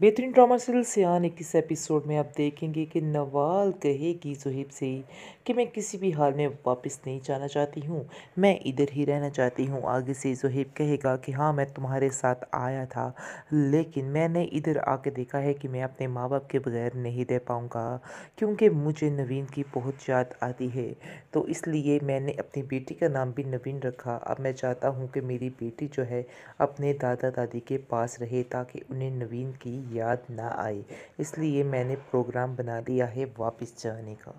बेहतरीन drama serial सियान इक्कीस एपिसोड में आप देखेंगे कि नवाल कहेगी जहीब से कि मैं किसी भी हाल में वापस नहीं जाना चाहती हूँ मैं इधर ही रहना चाहती हूँ आगे से जहीब कहेगा कि हाँ मैं तुम्हारे साथ आया था लेकिन मैंने इधर आके देखा है कि मैं अपने माँ बाप के बगैर नहीं रह पाऊँगा क्योंकि मुझे नवीन की बहुत याद आती है तो इसलिए मैंने अपनी बेटी का नाम भी नवीन रखा अब मैं चाहता हूँ कि मेरी बेटी जो है अपने दादा दादी के पास रहे ताकि उन्हें नवीन की याद ना आए इसलिए मैंने प्रोग्राम बना लिया है वापस जाने का